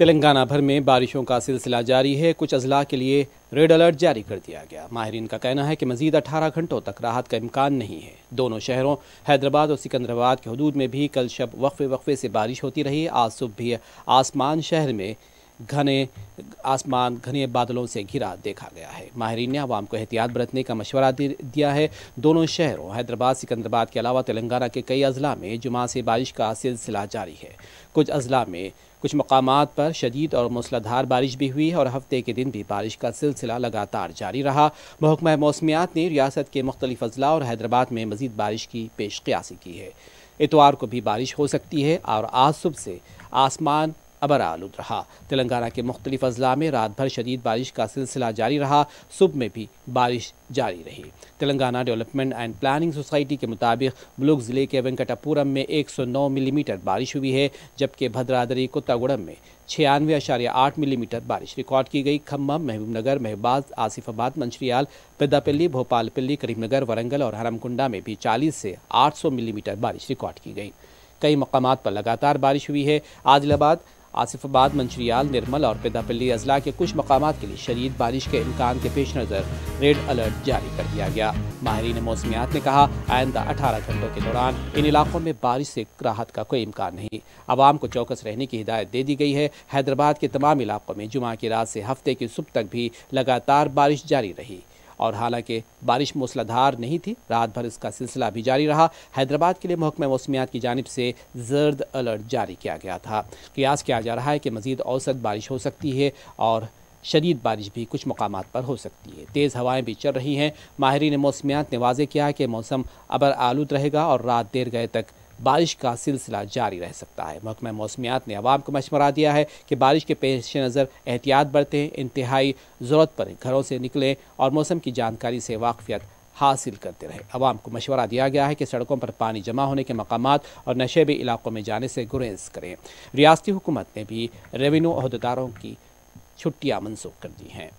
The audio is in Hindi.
तेलंगाना भर में बारिशों का सिलसिला जारी है कुछ अजला के लिए रेड अलर्ट जारी कर दिया गया माहरीन का कहना है कि मजीद 18 घंटों तक राहत का इम्कान नहीं है दोनों शहरों हैदराबाद और सिकंदराबाद के हदूद में भी कल शब वक्फे वक्फे से बारिश होती रही आज सुबह भी आसमान शहर में घने आसमान घने बादलों से घिरा देखा गया है माहरीन ने आवाम को एहतियात बरतने का मशवरा दिया है दोनों शहरों हैदराबाद सिकंदराबाद के अलावा तेलंगाना के कई अजला में जुमा से बारिश का सिलसिला जारी है कुछ अजला में कुछ मकाम पर शदीद और मूसलाधार बारिश भी हुई और हफ्ते के दिन भी बारिश का सिलसिला लगातार जारी रहा महकमा मौसमियात ने रियासत के मुख्तलिफ अजला और हैदराबाद में मजीद बारिश की पेश की है इतवार को भी बारिश हो सकती है और आज सुबह से आसमान अबर आलूद रहा तेलंगाना के मुख्तलिफ अजला में रात भर शदीद बारिश का सिलसिला जारी रहा सुबह में भी बारिश जारी रही Telangana development and planning society के मुताबिक मुलुक ज़िले के वेंकटापुरम में एक सौ नौ मिलीमीटर बारिश हुई है जबकि भद्रादरी कोत्तागुड़म में छियानवे अशार्य आठ मिलीमीटर बारिश रिकॉर्ड की गई खम्मम महबूबनगर महबाज आसिफाबाद पिदापिल्ली भोपाल पिल्ली करीमनगर वरंगल और हरमकुंडा में भी चालीस से आठ सौ मिलीमीटर बारिश रिकॉर्ड की गई कई मकाम पर लगातार बारिश हुई है आदिलाबाद आसिफाबाद मंचरियाल निर्मल और पेदापल्ली अजला के कुछ मकाम के लिए शरीद बारिश के इम्कान के पेश नज़र रेड अलर्ट जारी कर दिया गया माहरीन मौसमियात ने कहा आइंदा अठारह घंटों के दौरान इन इलाकों में बारिश से राहत का कोई इम्कान नहीं आवाम को चौकस रहने की हिदायत दे दी गई है हैदराबाद के तमाम इलाकों में जुमा की रात से हफ्ते की सुबह तक भी लगातार बारिश जारी रही और हालांकि बारिश मूसलाधार नहीं थी रात भर इसका सिलसिला भी जारी रहा हैदराबाद के लिए महकमे मौसमियात की जानब से जर्द अलर्ट जारी किया गया था कयास किया जा रहा है कि मजीद औसत बारिश हो सकती है और शदीद बारिश भी कुछ मकाम पर हो सकती है तेज़ हवाएं भी चल रही हैं माहरीन मौसमियात ने वाजे किया है कि मौसम अबर आलूद रहेगा और रात देर गए तक बारिश का सिलसिला जारी रह सकता है महकमा मौसमियात ने आवाम को मशवरा दिया है कि बारिश के पेश नज़र एहतियात बरतें इंतहाई ज़रूरत पर घरों से निकलें और मौसम की जानकारी से वाकफियत हासिल करते रहे आवाम को मशवरा दिया गया है कि सड़कों पर पानी जमा होने के मकाम और नशेबी इलाकों में जाने से गुरेज करें रियाती हुकूमत ने भी रेवनीू अहदेदारों की छुट्टियाँ मनसूख कर दी हैं